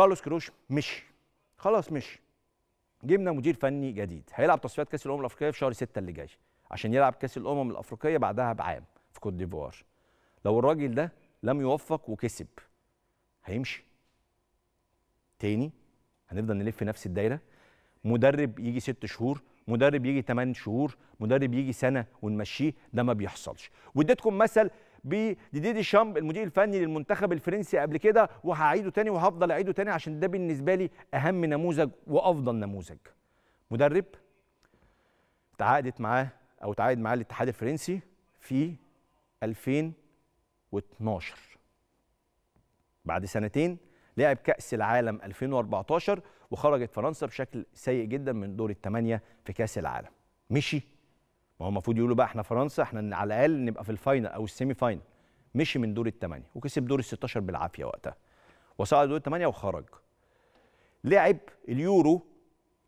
كارلوس كروش مشي خلاص مشي جبنا مدير فني جديد هيلعب تصفيات كاس الامم الافريقيه في شهر 6 اللي جاي عشان يلعب كاس الامم الافريقيه بعدها بعام في كوت ديفوار لو الراجل ده لم يوفق وكسب هيمشي تاني هنفضل نلف نفس الدايره مدرب يجي ست شهور مدرب يجي 8 شهور مدرب يجي سنه ونمشيه ده ما بيحصلش واديتكم مثل بديدي شامب المدير الفني للمنتخب الفرنسي قبل كده وهعيده تاني وهفضل اعيده تاني عشان ده بالنسبه لي اهم نموذج وافضل نموذج مدرب تعاقدت معاه او تعاقد معاه الاتحاد الفرنسي في 2012 بعد سنتين لعب كأس العالم 2014 وخرجت فرنسا بشكل سيء جدا من دور الثمانية في كأس العالم مشي ما هو المفروض يقولوا بقى احنا فرنسا احنا على الاقل نبقى في الفاينل او السيمي فاينل مشي من دور الثمانيه وكسب دور ال 16 بالعافيه وقتها وصعد دور الثمانيه وخرج لعب اليورو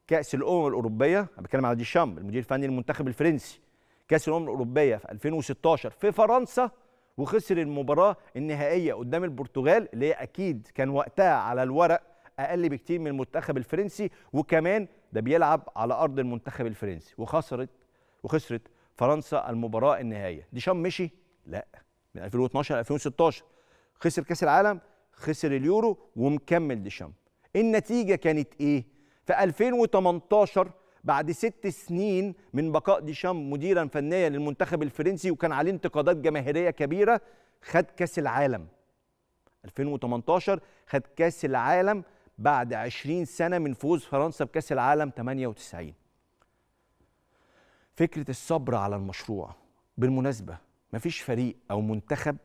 كاس الامم الاوروبيه انا بتكلم على ديشام المدير الفني للمنتخب الفرنسي كاس الامم الاوروبيه في 2016 في فرنسا وخسر المباراه النهائيه قدام البرتغال اللي هي اكيد كان وقتها على الورق اقل بكتير من المنتخب الفرنسي وكمان ده بيلعب على ارض المنتخب الفرنسي وخسرت وخسرت فرنسا المباراه النهائيه ديشام مشي لا من 2012 ل 2016 خسر كاس العالم خسر اليورو ومكمل ديشام النتيجه كانت ايه في 2018 بعد ست سنين من بقاء ديشام مديرا فنيا للمنتخب الفرنسي وكان عليه انتقادات جماهيريه كبيره خد كاس العالم 2018 خد كاس العالم بعد 20 سنه من فوز فرنسا بكاس العالم 98 فكره الصبر على المشروع بالمناسبه مفيش فريق او منتخب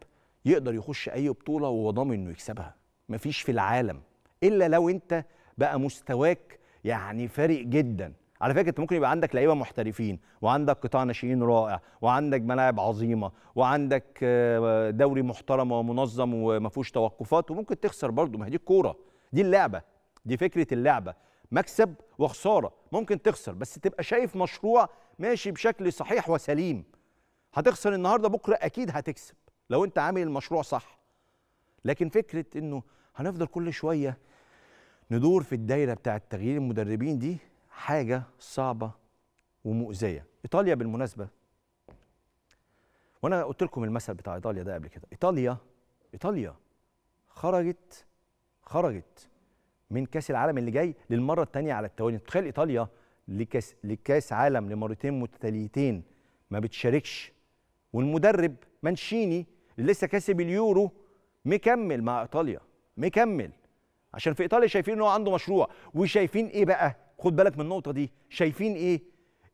يقدر يخش اي بطوله وهو ضامن انه يكسبها مفيش في العالم الا لو انت بقى مستواك يعني فارق جدا على فكره انت ممكن يبقى عندك لعيبه محترفين وعندك قطاع ناشئين رائع وعندك ملاعب عظيمه وعندك آه، دوري محترم ومنظم وما فيهوش توقفات وممكن تخسر برضه ما هي دي الكوره دي اللعبه دي فكره اللعبه مكسب وخساره ممكن تخسر بس تبقى شايف مشروع ماشي بشكل صحيح وسليم هتخسر النهارده بكره اكيد هتكسب لو انت عامل المشروع صح لكن فكره انه هنفضل كل شويه ندور في الدايره بتاعه تغيير المدربين دي حاجه صعبه ومؤذيه ايطاليا بالمناسبه وانا قلت لكم المثل بتاع ايطاليا ده قبل كده ايطاليا ايطاليا خرجت خرجت من كاس العالم اللي جاي للمره الثانيه على التوالي تخيل ايطاليا لكاس لكاس عالم لمرتين متتاليتين ما بتشاركش والمدرب مانشيني اللي لسه كاسب اليورو مكمل مع ايطاليا مكمل عشان في ايطاليا شايفين ان هو عنده مشروع وشايفين ايه بقى خد بالك من النقطه دي شايفين ايه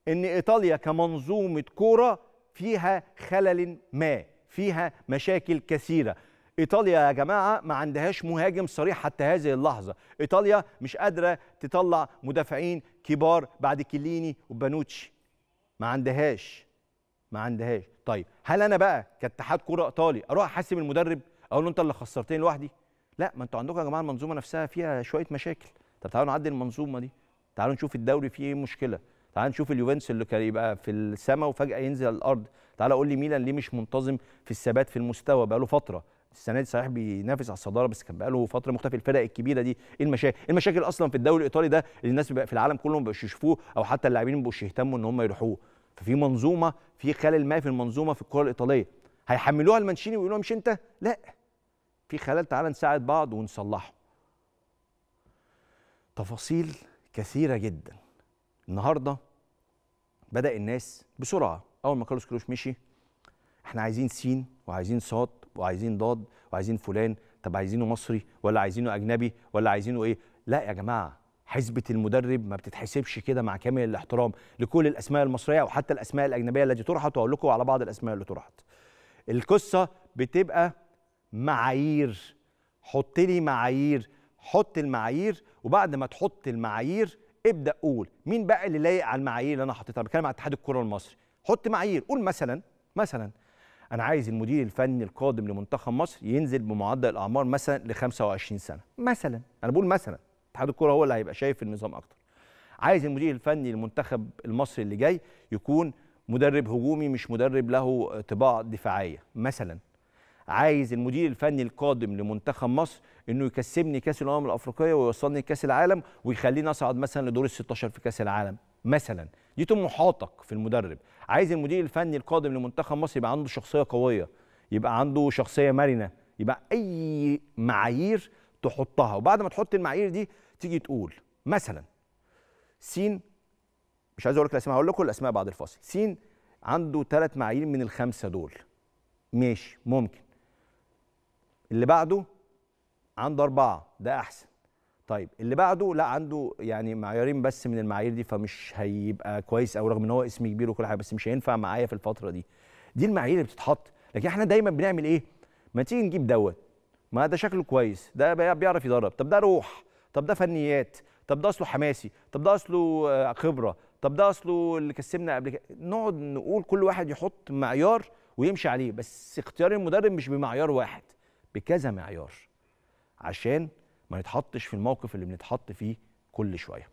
ان ايطاليا كمنظومه كوره فيها خلل ما فيها مشاكل كثيره ايطاليا يا جماعه ما عندهاش مهاجم صريح حتى هذه اللحظه ايطاليا مش قادره تطلع مدافعين كبار بعد كيليني وبانوتشي ما عندهاش ما عندهاش طيب هل انا بقى كاتحاد كره ايطالي اروح احاسب المدرب اقول له انت اللي خسرتني لوحدي لا ما انتوا عندكم يا جماعه المنظومه نفسها فيها شويه مشاكل طب تعالوا نعدل المنظومه دي تعالوا نشوف الدوري فيه ايه مشكله تعالوا نشوف اليوفنتوس اللي كان يبقى في السماء وفجاه ينزل الارض تعالوا قول لي ميلان ليه مش منتظم في الثبات في المستوى بقاله فتره السنه دي صحيح بينافس على الصداره بس كان بقاله فتره مختفي الفرق الكبيره دي ايه المشاكل إيه المشاكل اصلا في الدوري الايطالي ده اللي الناس في العالم كله ما يشوفوه او حتى اللاعبين ما يهتموا ان هم يروحوه ففي منظومه في خلل ما في المنظومه في الكره الايطاليه هيحملوها المانشيني ويقولوا مش انت لا في خلل تعالى نساعد بعض ونصلحه تفاصيل كثيره جدا النهارده بدا الناس بسرعه اول ما كارلوس كروش مشي احنا عايزين سين وعايزين صاد وعايزين ضاد وعايزين فلان طب عايزينه مصري ولا عايزينه اجنبي ولا عايزينه ايه لا يا جماعه حسبة المدرب ما بتتحسبش كده مع كامل الاحترام لكل الاسماء المصريه او حتى الاسماء الاجنبيه التي طرحت واقول لكم على بعض الاسماء اللي طرحت القصه بتبقى معايير حط لي معايير حط المعايير وبعد ما تحط المعايير ابدا قول مين بقى اللي لايق على المعايير اللي انا حطيتها بتكلم على اتحاد الكره المصري حط معايير قول مثلا مثلا انا عايز المدير الفني القادم لمنتخب مصر ينزل بمعدل الاعمار مثلا ل 25 سنه مثلا انا بقول مثلا اتحاد الكوره هو اللي هيبقى شايف النظام اكتر عايز المدير الفني للمنتخب المصري اللي جاي يكون مدرب هجومي مش مدرب له طباع دفاعيه مثلا عايز المدير الفني القادم لمنتخب مصر انه يكسبني كاس الامم الافريقيه ويوصلني لكاس العالم ويخليني اصعد مثلا لدور ال 16 في كاس العالم مثلا دي طموحاتك في المدرب عايز المدير الفني القادم لمنتخب مصر يبقى عنده شخصيه قويه يبقى عنده شخصيه مرنه يبقى اي معايير تحطها وبعد ما تحط المعايير دي تيجي تقول مثلا سين مش عايز اقول لك الاسماء هقول لكم الاسماء بعد الفاصل سين عنده ثلاث معايير من الخمسه دول ماشي ممكن اللي بعده عنده اربعه ده احسن طيب اللي بعده لا عنده يعني معيارين بس من المعايير دي فمش هيبقى كويس او رغم ان هو اسم كبير وكل حاجه بس مش هينفع معايا في الفتره دي دي المعايير اللي بتتحط لكن احنا دايما بنعمل ايه ما تيجي نجيب دوت ما ده شكله كويس ده بيعرف يدرب طب ده روح طب ده فنيات طب ده اصله حماسي طب ده اصله آه، خبره طب ده اصله اللي كسبنا قبل كده نقعد نقول كل واحد يحط معيار ويمشي عليه بس اختيار المدرب مش بمعيار واحد بكذا معيار عشان ما نتحطش في الموقف اللي بنتحط فيه كل شويه